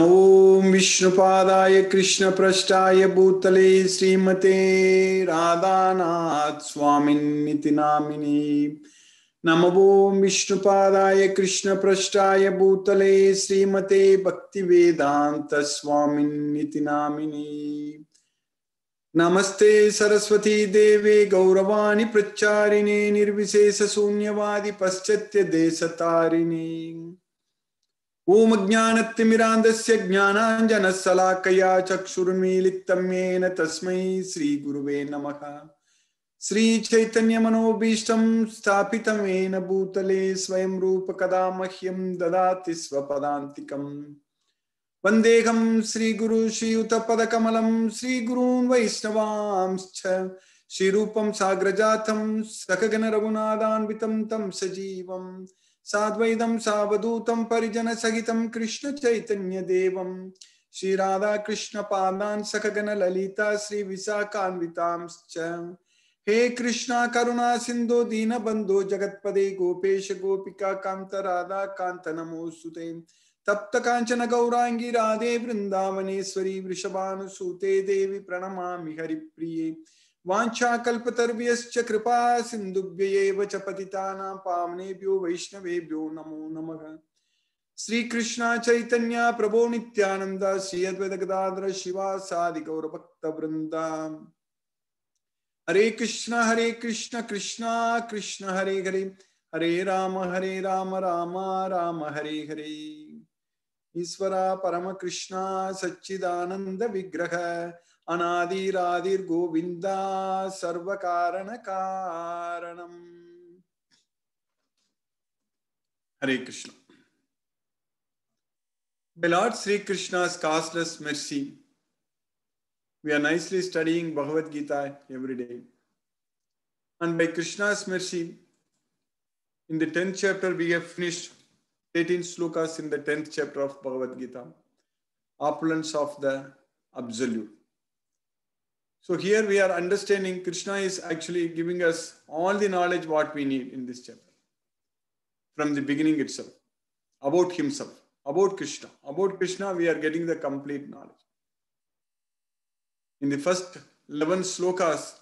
ओम विष्णुपादाय कृष्ण प्रष्टाय भूतले श्रीमते राधानाथ स्वामिन्निति नामिनि नमो विष्णुपादाय कृष्ण प्रष्टाय भूतले श्रीमते भक्तिवेदान्त स्वामिन्निति नामिनि नमस्ते सरस्वती देवे गौरवाणि प्रचारिणे निर्विशेषशून्यवादि पश्चात्य देशतारिणी ओम ज्ञानतिमिरान्दस्य ज्ञानाञ्जनशलाकया चक्षुर्मीलिक्तं येन तस्मै श्रीगुरुवे नमः श्रीचैतन्यमनोभीष्टं स्थापितं येन भूतले स्वयं रूपकदा मह्यं ददाति स्वपदान्तिकम् वन्देऽहं श्रीगुरु श्रीयुतपदकमलं श्रीगुरून् वैष्णवांश्च श्रीरूपं साग्रजातं सखगणरघुनादान्वितं तं सजीवम् साद्वैतम सावधूतम परिजन सहित कृष्ण चैतन्य श्री राधा कृष्ण पादान सखगन ललिता श्री विशाखान्विता हे कृष्णा करुणा सिंधु दीन बंधो जगतपदे गोपेश गोपिका कांत राधा कांत नमोस्तुते तप्त कांचन गौरांगी राधे वृंदावनेश्वरी वृषभानुसूते देवी प्रणमा हरिप्रिये वाञ्छाकल्पतर्भ्यश्च कृपा सिन्धुभ्यैव च पतितानां पावनेभ्यो वैष्णवेभ्यो नमो नमः श्रीकृष्णा चैतन्य प्रभो नित्यानन्द श्री अद्वैतगदाधर शिवा सादिगौरभक्तवृन्दा हरे कृष्ण हरे कृष्ण कृष्णा कृष्ण हरे हरे हरे राम हरे राम राम राम हरे हरे ईश्वरा परमकृष्णा सच्चिदानन्द विग्रह अनादिरादिर गोविंदा सर्व कारण कारणम हरे Krishna Beloved Sri Krishna's costless mercy. We are nicely studying Bhagavad Gita every day. And by Krishna's mercy, in the 10th chapter, we have finished 18 slokas in the 10th chapter of Bhagavad Gita, Opulence of the Absolute. So here we are understanding Krishna is actually giving us all the knowledge what we need in this chapter from the beginning itself about himself, about Krishna. About Krishna, we are getting the complete knowledge. In the first 11 slokas,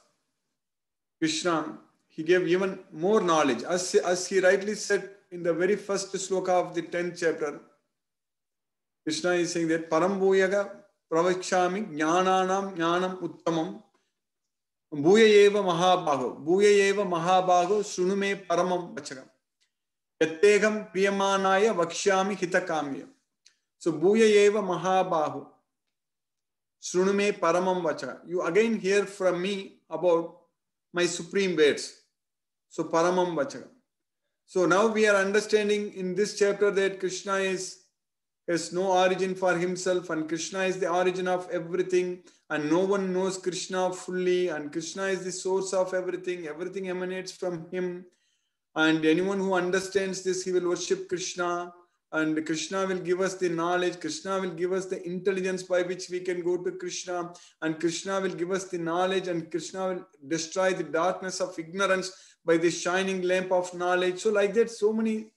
Krishna, he gave even more knowledge. As, as he rightly said in the very first sloka of the 10th chapter, Krishna is saying that Param प्रवक्ष्यामि ज्ञानानां ज्ञानम् उत्तमं भूय एव महाबाहो भूय एव महाबाहो शृणु मे परमं वचकं यत्तेघं प्रियमाणाय वक्ष्यामि हितकाम्य सो भूय एव महाबाहो शृणु मे परमं वचकं you again hear from me about my supreme words so paramam vachakam so now we are understanding in this chapter that krishna is has no origin for himself, and Krishna is the origin of everything, and no one knows Krishna fully, and Krishna is the source of everything, everything emanates from him. And anyone who understands this, he will worship Krishna, and Krishna will give us the knowledge, Krishna will give us the intelligence by which we can go to Krishna, and Krishna will give us the knowledge, and Krishna will destroy the darkness of ignorance by the shining lamp of knowledge. So, like that, so many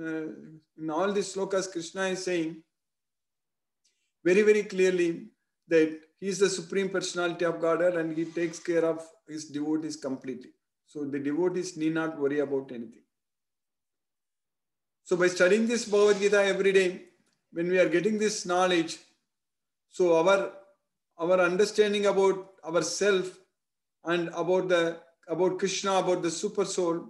in all these slokas, Krishna is saying very, very clearly that he is the supreme personality of Godhead and he takes care of his devotees completely. So the devotees need not worry about anything. So by studying this Bhagavad Gita every day, when we are getting this knowledge, so our our understanding about ourself and about the about Krishna, about the super soul,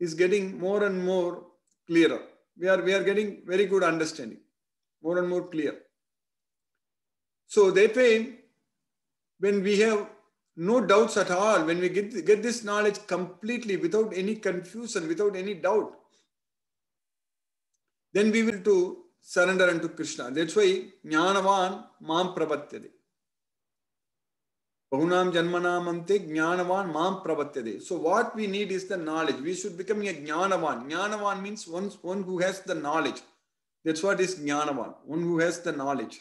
is getting more and more clearer. We are, we are getting very good understanding, more and more clear. So they pain when we have no doubts at all, when we get, get this knowledge completely without any confusion, without any doubt, then we will to surrender unto Krishna. That's why Jnanavan Mam Prapatyate. Bahunam Janmanam Ante Jnanavan Mam Pravatyade. So what we need is the knowledge. We should become a Jnanavan. Jnanavan means one, one who has the knowledge. That's what is Jnanavan, one who has the knowledge.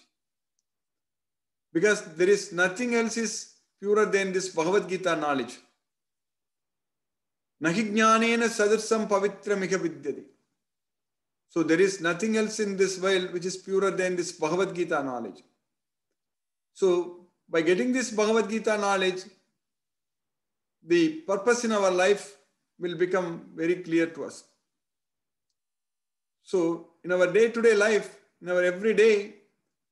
Because there is nothing else is purer than this Bhagavad Gita knowledge. Nahi jnanena pavitra pavitramika vidyade. So there is nothing else in this world which is purer than this Bhagavad Gita knowledge. So by getting this Bhagavad Gita knowledge, the purpose in our life will become very clear to us. So, in our day to day life, in our everyday,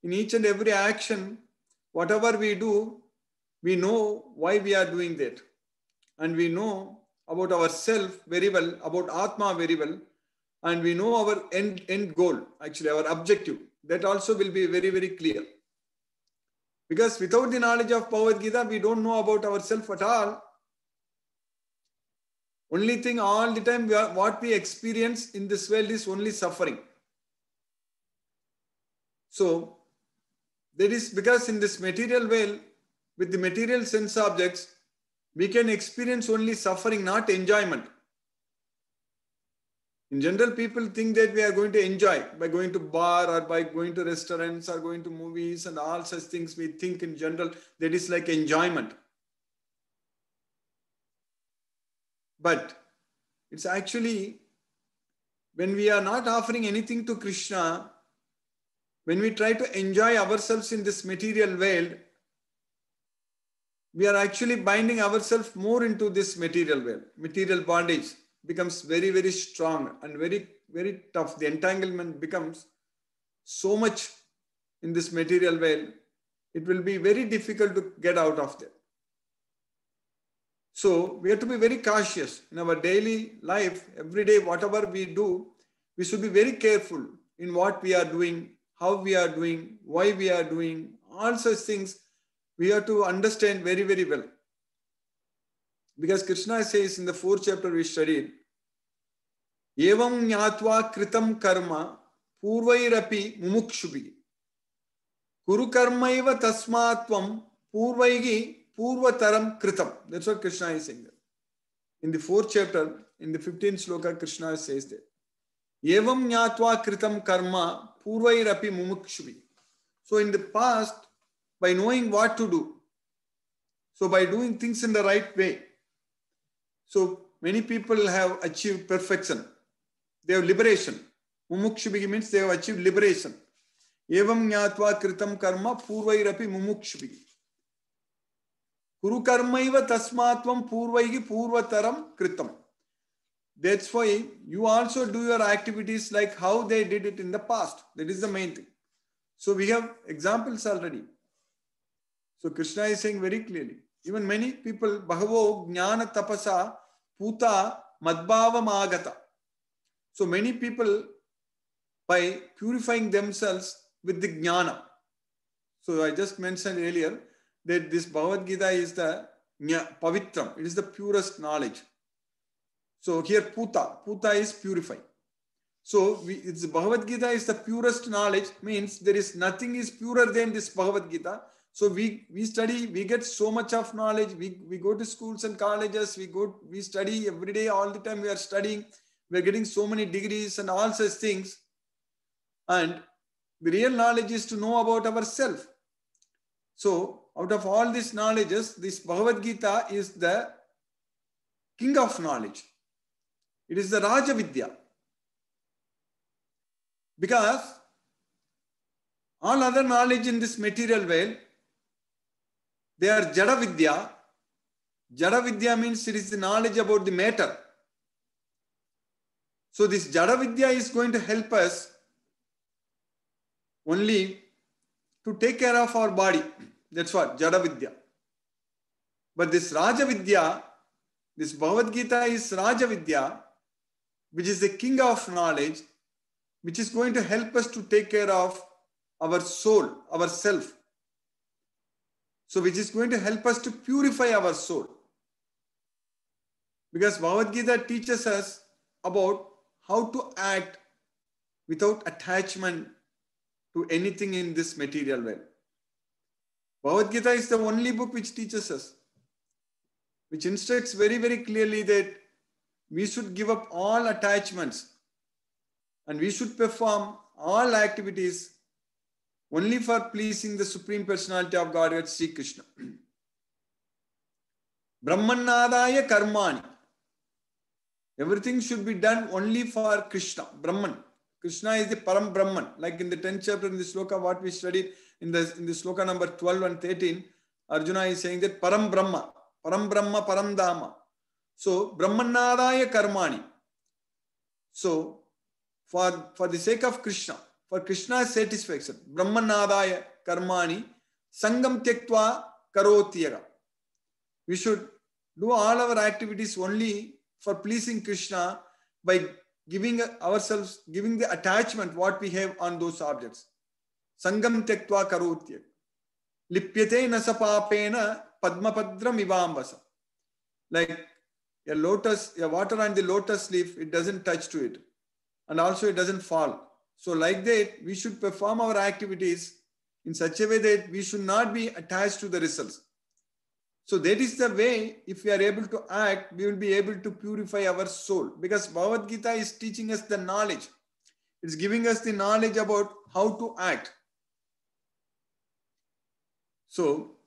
in each and every action, whatever we do, we know why we are doing that. And we know about ourselves very well, about Atma very well, and we know our end, end goal, actually, our objective. That also will be very, very clear. Because without the knowledge of Bhagavad Gita, we don't know about ourselves at all. Only thing all the time, we are, what we experience in this world is only suffering. So, that is because in this material world, with the material sense objects, we can experience only suffering, not enjoyment in general people think that we are going to enjoy by going to bar or by going to restaurants or going to movies and all such things we think in general that is like enjoyment but it's actually when we are not offering anything to krishna when we try to enjoy ourselves in this material world we are actually binding ourselves more into this material world material bondage becomes very, very strong and very, very tough. The entanglement becomes so much in this material veil, it will be very difficult to get out of there. So we have to be very cautious in our daily life, every day, whatever we do, we should be very careful in what we are doing, how we are doing, why we are doing, all such things we have to understand very, very well because Krishna says in the fourth chapter we studied, Evam yatva Kritam Karma Purvairapi Mumukshubi Kuru Karma Eva Tasmatvam Purvaigi Purvataram Kritam. That's what Krishna is saying there. In the fourth chapter, in the 15th sloka, Krishna says that. Evam yatva Kritam Karma Purvairapi Mumukshubi. So in the past, by knowing what to do, so by doing things in the right way, so many people have achieved perfection. They have liberation. Mumukshubhi means they have achieved liberation. Evam jnatva kritam karma purvairapi mumukshubhi. Kuru karmaiva tasmatvam purvaihi purvataram kritam. That's why you also do your activities like how they did it in the past. That is the main thing. So we have examples already. So Krishna is saying very clearly. Even many people, bhavo Jnana Tapasa Puta Madbhavamagata. So many people, by purifying themselves with the jnana. So I just mentioned earlier that this Bhagavad Gita is the pavitram. It is the purest knowledge. So here puta, puta is purifying. So we, it's Bhagavad Gita is the purest knowledge means there is nothing is purer than this Bhagavad Gita so we we study we get so much of knowledge we, we go to schools and colleges we go we study every day all the time we are studying we're getting so many degrees and all such things and the real knowledge is to know about ourselves so out of all these knowledges this bhagavad gita is the king of knowledge it is the raja vidya because all other knowledge in this material world they are jadavidya. Jadavidya means it is the knowledge about the matter. So this jadavidya is going to help us only to take care of our body. That's what jadavidya. But this rajavidya, this Bhagavad Gita is rajavidya, which is the king of knowledge, which is going to help us to take care of our soul, our self. So, which is going to help us to purify our soul. Because Bhagavad Gita teaches us about how to act without attachment to anything in this material world. Bhagavad Gita is the only book which teaches us, which instructs very, very clearly that we should give up all attachments and we should perform all activities only for pleasing the Supreme Personality of Godhead, Sri Krishna. Brahmanadaya karmani. Everything should be done only for Krishna, Brahman. Krishna is the Param Brahman. Like in the 10th chapter in the sloka, what we studied in the, in the sloka number 12 and 13, Arjuna is saying that Param Brahma, Param Brahma, Param Dhamma. So, Brahmanadaya karmani. So, for, for the sake of Krishna, for Krishna's satisfaction. Brahmanadaya karmani sangam tektva karotiya. We should do all our activities only for pleasing Krishna by giving ourselves, giving the attachment what we have on those objects. Sangam tektva karotyaga. Lipyate nasa padmapadram ivambasa. Like a lotus, a water on the lotus leaf, it doesn't touch to it. And also it doesn't fall. So like that, we should perform our activities in such a way that we should not be attached to the results. So that is the way, if we are able to act, we will be able to purify our soul because Bhagavad Gita is teaching us the knowledge. It's giving us the knowledge about how to act. So,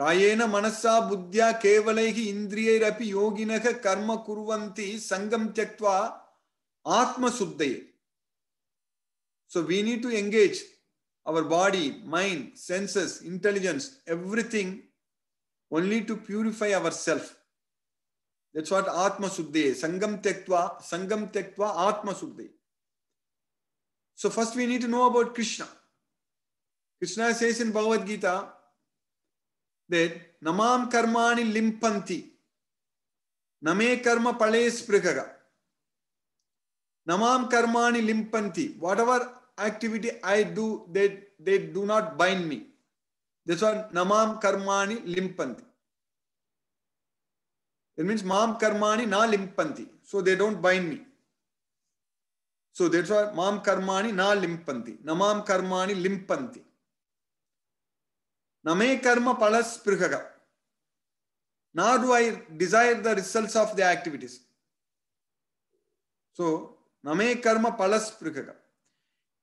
कायेन मनसा बुद्ध्या केवलैः इन्द्रियैरपि योगिनः कर्म कुर्वन्ति सङ्गं त्यक्त्वा आत्मशुद्धये so we need to engage our body, mind, senses, intelligence, everything only to purify ourselves. That's what Atma Suddhi, Sangam Tektva, Sangam Tektva, Atma Suddhi. So first we need to know about Krishna. Krishna says in Bhagavad Gita that Namam Karmani Limpanti, Name Karma Pale Sprigaga. Namam Karmani Limpanti. Whatever activity I do, they, they do not bind me. That's why namam karmani limpanti. It means mam karmani na limpanti. So they don't bind me. So that's why mam karmani na limpanti. Namam karmani limpanti. Name karma palas prihaka. Now do I desire the results of the activities. So name karma palas prihaka.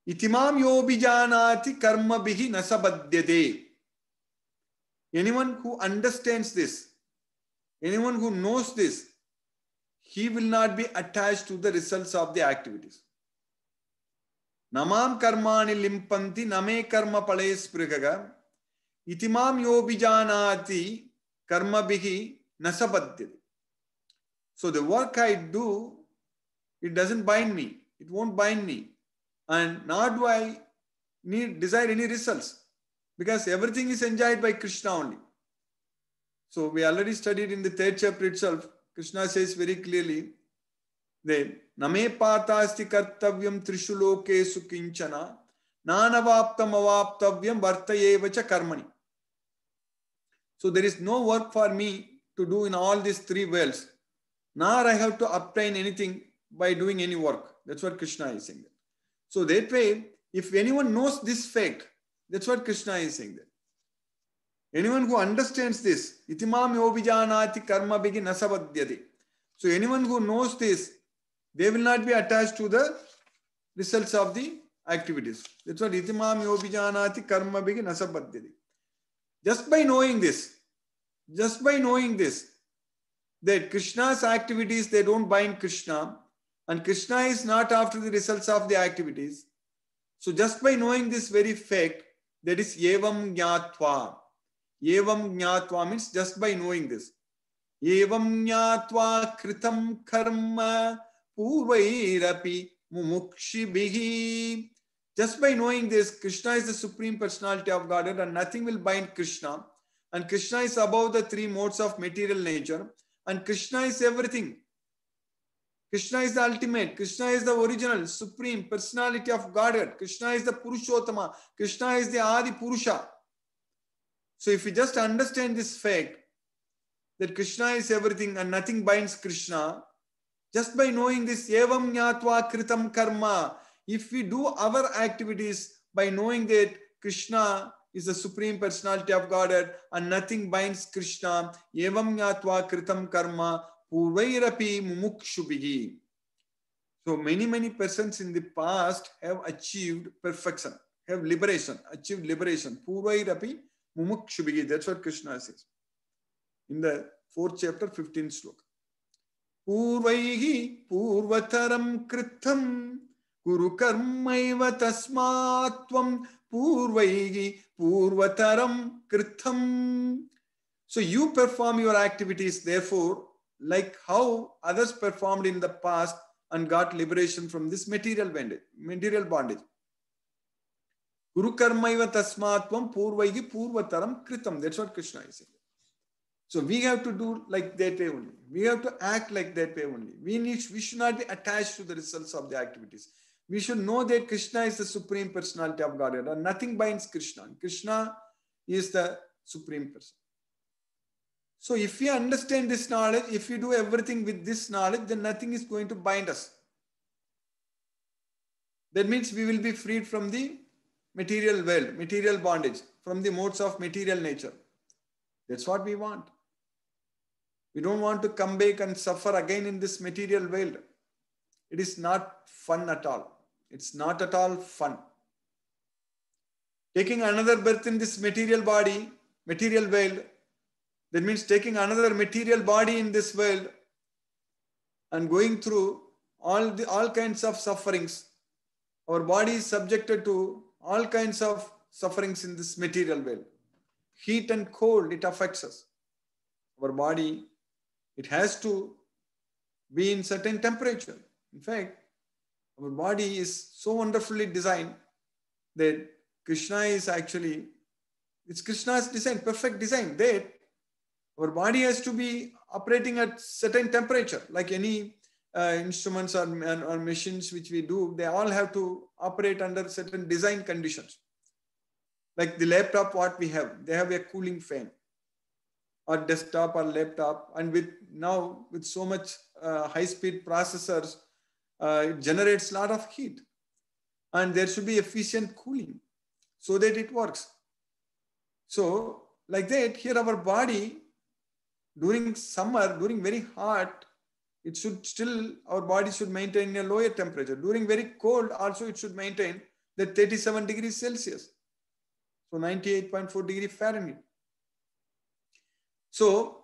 Itimam yobijanati karma bihi nasabadyade. Anyone who understands this, anyone who knows this, he will not be attached to the results of the activities. Namam karmani limpanti name karma pale sprigaga. Itimam yobijanati karma bihi nasabadyade. So the work I do, it doesn't bind me. It won't bind me and nor do I need desire any results because everything is enjoyed by Krishna only. So we already studied in the third chapter itself. Krishna says very clearly, "The name patasti kartavyam trishuloke sukinchana nanavaptam avaptavyam vartayeva cha karmani." So there is no work for me to do in all these three worlds. Nor I have to obtain anything by doing any work. That's what Krishna is saying. So that way, if anyone knows this fact, that's what Krishna is saying there. Anyone who understands this, itimam yobijanati karma begi nasavadyati. So anyone who knows this, they will not be attached to the results of the activities. That's what itimam yobijanati karma begi nasavadyati. Just by knowing this, just by knowing this, that Krishna's activities, they don't bind Krishna, and Krishna is not after the results of the activities. So just by knowing this very fact, that is evam gnatva. Evam gnatva means just by knowing this. Evam gnatva kritam karma purvairapi mumukshibihi. Just by knowing this, Krishna is the supreme personality of Godhead and nothing will bind Krishna. And Krishna is above the three modes of material nature. And Krishna is everything. Krishna is the ultimate. Krishna is the original, supreme personality of Godhead. Krishna is the Purushottama. Krishna is the Adi Purusha. So if we just understand this fact that Krishna is everything and nothing binds Krishna, just by knowing this evam yatva kritam karma, if we do our activities by knowing that Krishna is the supreme personality of Godhead and nothing binds Krishna, evam yatva kritam karma, purvairapi mumukshubihi. So many, many persons in the past have achieved perfection, have liberation, achieved liberation. Purvairapi mumukshubihi. That's what Krishna says in the fourth chapter, 15th sloka. पूर्वैः पूर्वतरं कृतं गुरुकर्मैव तस्मात् त्वं पूर्वैः पूर्वतरं kritam. So you perform your activities, therefore like how others performed in the past and got liberation from this material bondage. Material bondage. Guru karmaiva tasmatvam purvaigi purvataram kritam. That's what Krishna is saying. So we have to do like that way only. We have to act like that way only. We need we should not be attached to the results of the activities. We should know that Krishna is the supreme personality of Godhead, and nothing binds Krishna. Krishna is the supreme person. So if we understand this knowledge, if we do everything with this knowledge, then nothing is going to bind us. That means we will be freed from the material world, material bondage, from the modes of material nature. That's what we want. We don't want to come back and suffer again in this material world. It is not fun at all. It's not at all fun. Taking another birth in this material body, material world, that means taking another material body in this world and going through all, the, all kinds of sufferings. Our body is subjected to all kinds of sufferings in this material world. Heat and cold, it affects us. Our body, it has to be in certain temperature. In fact, our body is so wonderfully designed that Krishna is actually, it's Krishna's design, perfect design, that our body has to be operating at certain temperature, like any uh, instruments or, or machines which we do, they all have to operate under certain design conditions. Like the laptop, what we have, they have a cooling fan or desktop or laptop. And with now with so much uh, high speed processors, uh, it generates a lot of heat and there should be efficient cooling so that it works. So like that, here our body during summer, during very hot, it should still, our body should maintain a lower temperature. During very cold, also it should maintain the 37 degrees Celsius. So 98.4 degree Fahrenheit. So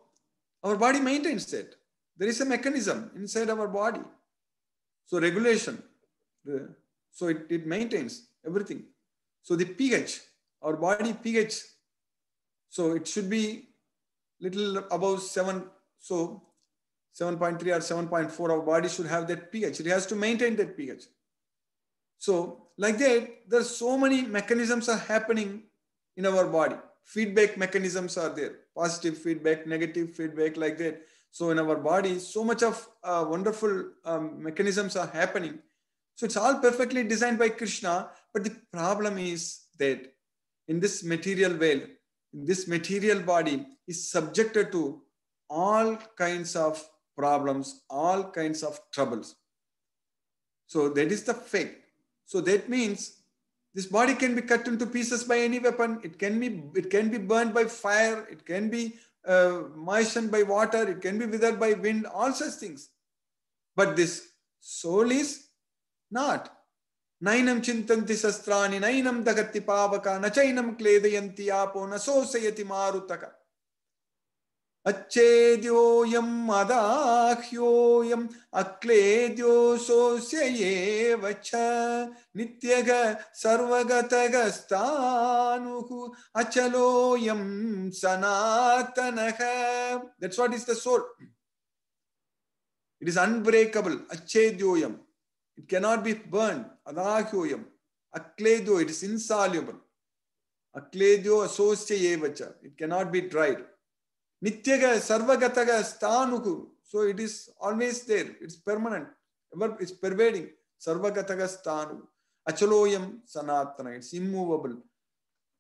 our body maintains that. There is a mechanism inside our body. So regulation. So it, it maintains everything. So the pH, our body pH. So it should be little above 7, so 7.3 or 7.4, our body should have that pH. It has to maintain that pH. So like that, there are so many mechanisms are happening in our body. Feedback mechanisms are there, positive feedback, negative feedback like that. So in our body, so much of uh, wonderful um, mechanisms are happening. So it's all perfectly designed by Krishna. But the problem is that in this material world, this material body is subjected to all kinds of problems, all kinds of troubles. So that is the fact. So that means this body can be cut into pieces by any weapon. It can be it can be burned by fire. It can be uh, moistened by water. It can be withered by wind. All such things. But this soul is not. நைனம் சிந்தந்தி சஸ்திராணி நைனம் தகத்தி பாவகா நச்சைனம் கிளேதயந்தி ஆபோ ந சோசயதி மாருத்தக अच्छेद्योऽयम् अदाह्योऽयम् अक्लेद्यो सोऽस्य एव च नित्यग सर्वगतगस्तानुः अचलोऽयम् सनातनः that's what is the soul it is unbreakable अच्छेद्योऽयम् It cannot be burned. Anahyuyam. Akledo, it is insoluble. Akledo asosya evacha. It cannot be dried. Nityaga, sarvagataga, stanuku. So it is always there. It's permanent. It's pervading. Sarvagataga stanu. Achaloyam sanatana. It's immovable.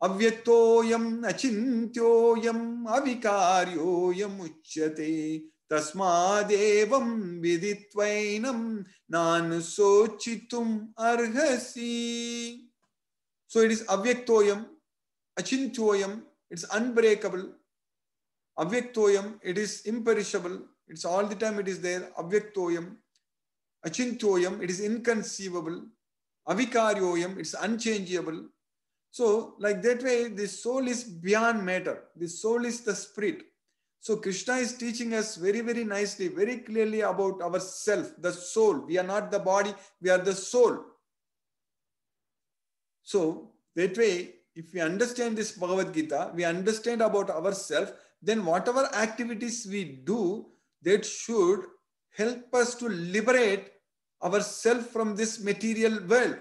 అవ్యక్తోయం అచింత్యోయం అవికార్యోయం ఉచ్యతే തസ്മാദേവം വിദിത്വൈനം നാനു സോചിത്തും അർഹസി so it is അവ്യക്തോയം അചിന്തോയം ഇറ്റ്സ് അൺബ്രേക്കബിൾ അവ്യക്തോയം it is imperishable it's all the time it is there അവ്യക്തോയം അചിന്തോയം it is inconceivable avikaryoyam it's unchangeable so like that way the soul is beyond matter the soul is the spirit so Krishna is teaching us very, very nicely, very clearly about ourself, the soul. We are not the body, we are the soul. So that way, if we understand this Bhagavad Gita, we understand about ourselves, then whatever activities we do, that should help us to liberate ourselves from this material world.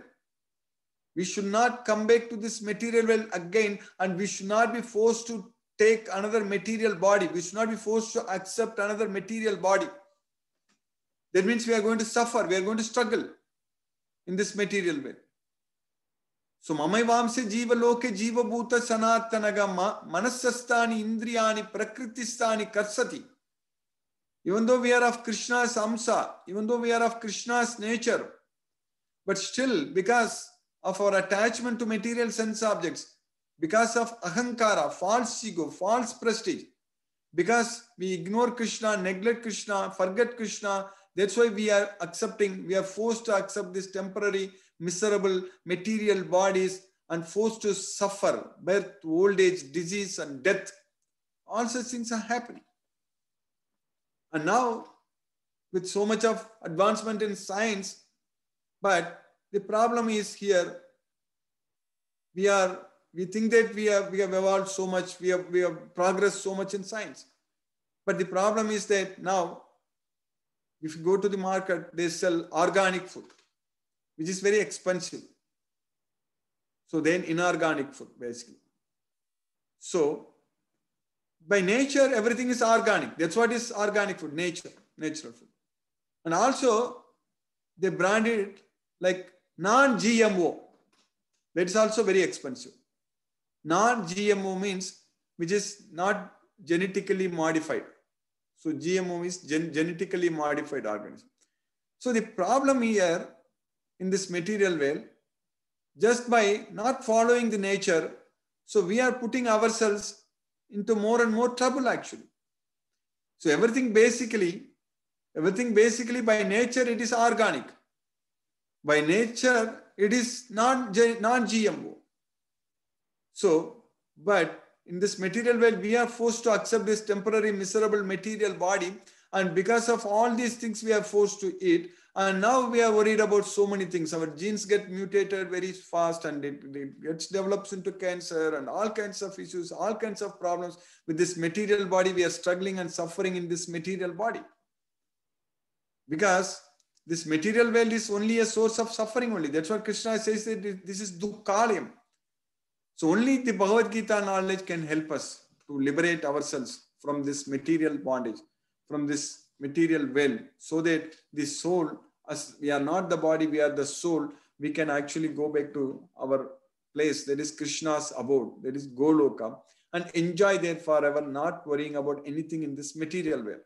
We should not come back to this material world again and we should not be forced to take another material body. We should not be forced to accept another material body. That means we are going to suffer, we are going to struggle in this material way. So se jiva loke jiva bhuta sanatanagama manasastani indriyani prakrtistani karsati. Even though we are of Krishna's amsa, even though we are of Krishna's nature, but still because of our attachment to material sense objects, because of ahankara, false ego, false prestige. Because we ignore Krishna, neglect Krishna, forget Krishna. That's why we are accepting, we are forced to accept this temporary, miserable, material bodies and forced to suffer birth, old age, disease, and death. All such things are happening. And now, with so much of advancement in science, but the problem is here we are we think that we have, we have evolved so much, we have, we have progressed so much in science. But the problem is that now, if you go to the market, they sell organic food, which is very expensive. So then inorganic food, basically. So by nature, everything is organic. That's what is organic food, nature, natural food. And also, they branded it like non-GMO. That is also very expensive. Non-GMO means which is not genetically modified. So GMO is gen genetically modified organism. So the problem here in this material well, just by not following the nature, so we are putting ourselves into more and more trouble actually. So everything basically, everything basically by nature it is organic. By nature it is non-GMO. So, but in this material world, we are forced to accept this temporary, miserable material body. And because of all these things, we are forced to eat. And now we are worried about so many things. Our genes get mutated very fast and it, it gets develops into cancer and all kinds of issues, all kinds of problems with this material body. We are struggling and suffering in this material body. Because this material world is only a source of suffering only. That's what Krishna says that this is dukkha. So only the Bhagavad Gita knowledge can help us to liberate ourselves from this material bondage, from this material world, so that the soul, as we are not the body, we are the soul, we can actually go back to our place, that is Krishna's abode, that is Goloka, and enjoy there forever, not worrying about anything in this material world.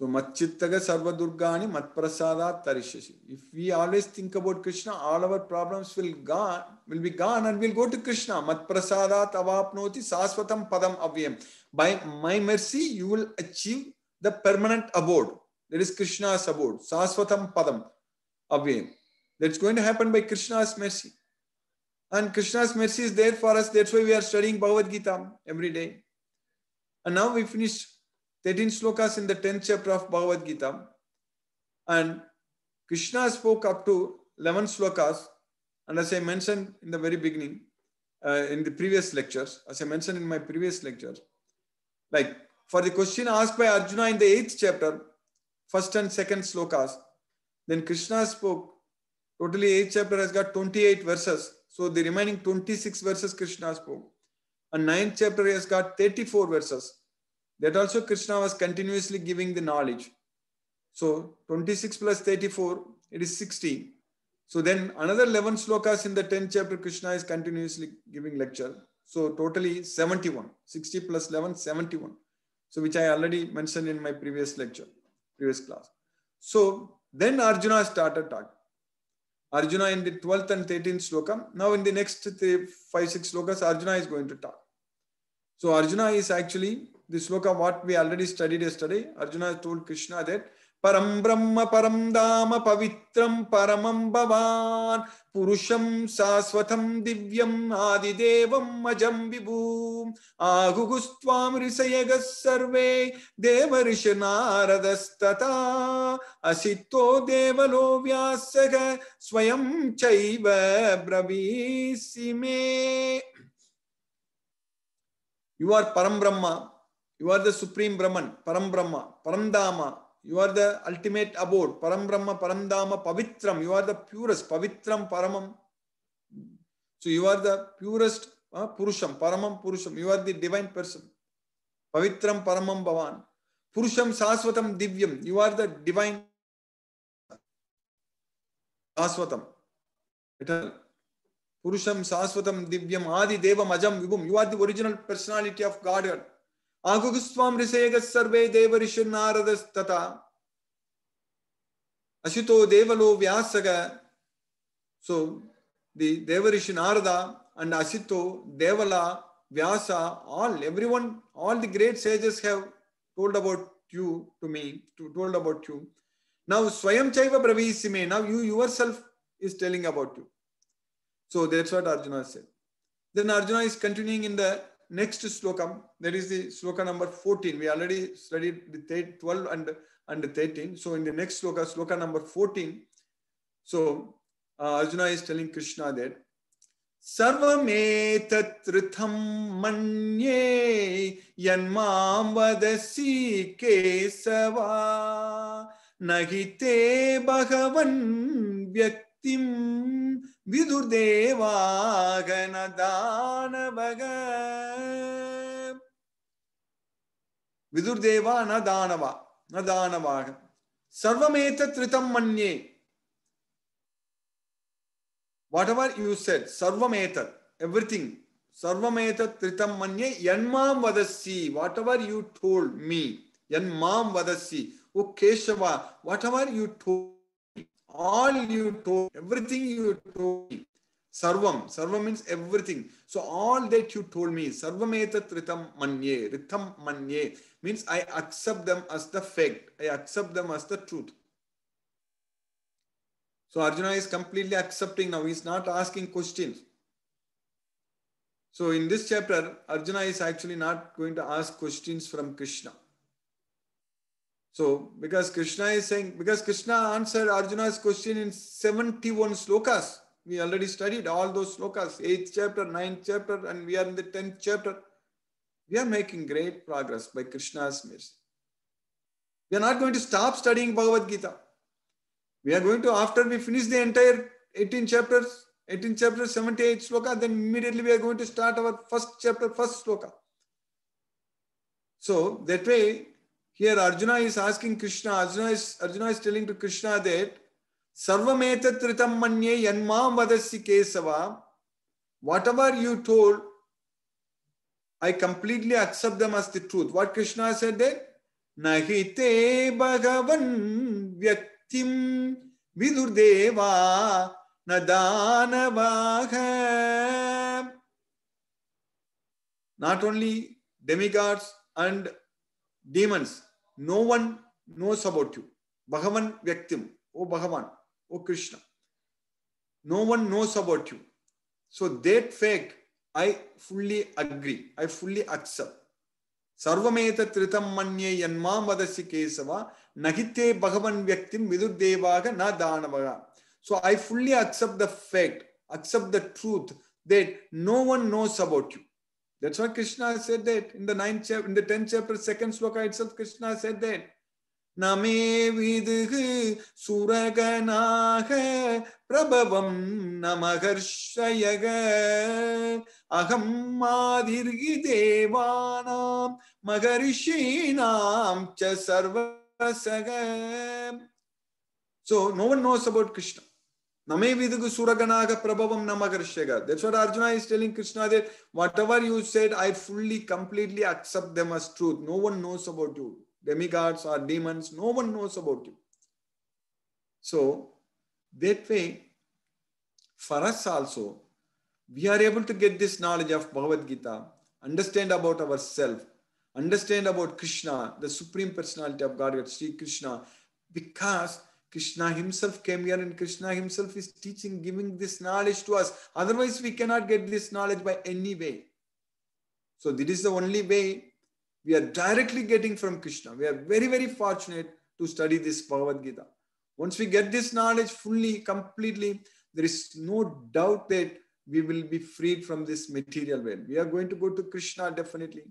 So machittaga sarva durgani matprasada tarishasi. If we always think about Krishna, all our problems will gone, will be gone, and we'll go to Krishna. Matprasada tavapnoti sasvatam padam avyam. By my mercy, you will achieve the permanent abode. That is Krishna's abode. Sasvatam padam avyam. That's going to happen by Krishna's mercy. And Krishna's mercy is there for us. That's why we are studying Bhagavad Gita every day. And now we finished 13 slokas in the 10th chapter of Bhagavad Gita. And Krishna spoke up to 11 slokas. And as I mentioned in the very beginning, uh, in the previous lectures, as I mentioned in my previous lecture, like for the question asked by Arjuna in the 8th chapter, first and second slokas, then Krishna spoke. Totally, 8th chapter has got 28 verses. So the remaining 26 verses Krishna spoke. And 9th chapter has got 34 verses. That also Krishna was continuously giving the knowledge. So 26 plus 34, it is 16. So then another 11 slokas in the 10th chapter, Krishna is continuously giving lecture. So totally 71, 60 plus 11, 71. So which I already mentioned in my previous lecture, previous class. So then Arjuna started talking. Arjuna in the 12th and 13th sloka. Now in the next three, 5, 6 slokas, Arjuna is going to talk. So Arjuna is actually the sloka what we already studied yesterday. Arjuna told Krishna that Param Brahma Param Dama Pavitram Paramam Bhavan Purusham Saswatam Divyam Adidevam Majam Vibhum Agugustvam Risayagas Sarve Deva Rishanaradastata Asito Deva Lovyasaka Swayam Chaiva Bravisime You are Param Brahma, You are the supreme Brahman, Param Brahma, Param Dhamma. You are the ultimate abode, Param Brahma, Param Dhamma, Pavitram. You are the purest, Pavitram, Paramam. So you are the purest uh, Purusham, Paramam Purusham. You are the divine person. Pavitram Paramam Bhavan. Purusham Saswatam Divyam. You are the divine Saswatam. Eternal. Purusham Saswatam Divyam Adi Devam Ajam Vibhum. You are the original personality of Godhead. आकुकुस्वाम ऋषेग सर्वे देव ऋषि नारद तथा Ashito Devalo Vyasaga. So the Devarishi Narada and Ashito, Devala, Vyasa, all everyone, all the great sages have told about you to me, to, told about you. Now Swayam Chaiva Pravisime, now you yourself is telling about you. So that's what Arjuna said. Then Arjuna is continuing in the next slokam, that is the sloka number 14. We already studied the 12 and, and 13. So in the next sloka, sloka number 14, so uh, Arjuna is telling Krishna that सर्वमेतत्थं मन्ये यन्मां वदसि केशवा न हि ते भगवन् व्यक्तिं विदुर्देवागनदानवग விதுர் தேவா ந தானவா ந தானவாக சர்வமேத்த திருத்தம் மன்யே வாட் எவர் யூ செட் சர்வமேதத் திங் சர்வமேதத் திருத்தம் மன்யே என் மாம் வதசி whatever you told me என் மாம் வதசி ஓ Keshava whatever you told all you told everything you told me Sarvam. Sarvam means everything. So all that you told me, Sarvametat Ritam Manye, Ritam Manye, means I accept them as the fact. I accept them as the truth. So Arjuna is completely accepting now. He's not asking questions. So in this chapter, Arjuna is actually not going to ask questions from Krishna. So because Krishna is saying, because Krishna answered Arjuna's question in 71 slokas. We already studied all those slokas, 8th chapter, 9th chapter, and we are in the 10th chapter. We are making great progress by Krishna's mercy. We are not going to stop studying Bhagavad Gita. We are going to, after we finish the entire 18 chapters, 18 chapters, 78 sloka, then immediately we are going to start our first chapter, first sloka. So that way, here Arjuna is asking Krishna, Arjuna is, Arjuna is telling to Krishna that सर्वमेतत्रितं मन्ये यन्मां वदसि Keshava whatever you told I completely accept them as the truth. What Krishna said there? Nahite bhagavan vyaktim vidurdeva nadanavaha. Not only demigods and demons, no one knows about you. Bhagavan vyaktim, oh Bhagavan. O Krishna. No one knows about you. So that fact, I fully agree. I fully accept. सर्वमेतत् ऋतं मन्ये यन्मा वदसि केशव नहिते भगवन् व्यक्तिं विदुर्देवाग na दानवः So I fully accept the fact, accept the truth that no one knows about you. That's why Krishna said that in the ninth chapter, in the tenth chapter, second sloka itself, Krishna said that நமே விதுகு சுரகனாக பிரபவம் நமகர்ஷயக அகம் மாதிர்கி தேவானாம் மகரிஷீனாம் ச சர்வசக So no one knows about Krishna. Name vidugu suraganaga prabhavam namakarshyaga. That's what Arjuna is telling Krishna that whatever you said, I fully, completely accept them as truth. No one knows about you. demigods or demons. No one knows about you. So that way, for us also, we are able to get this knowledge of Bhagavad Gita, understand about ourselves, understand about Krishna, the Supreme Personality of Godhead, Sri Krishna, because Krishna himself came here and Krishna himself is teaching, giving this knowledge to us. Otherwise, we cannot get this knowledge by any way. So, this is the only way we are directly getting from Krishna. We are very, very fortunate to study this Bhagavad Gita. Once we get this knowledge fully, completely, there is no doubt that we will be freed from this material world. We are going to go to Krishna definitely.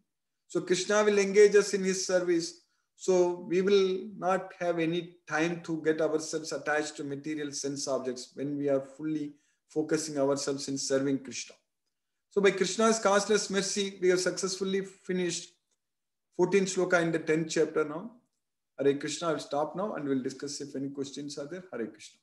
So Krishna will engage us in his service. So we will not have any time to get ourselves attached to material sense objects when we are fully focusing ourselves in serving Krishna. So by Krishna's causeless mercy, we have successfully finished Fourteen sloka in the 10th chapter now. Hare Krishna, I'll stop now and we'll discuss if any questions are there. Hare Krishna.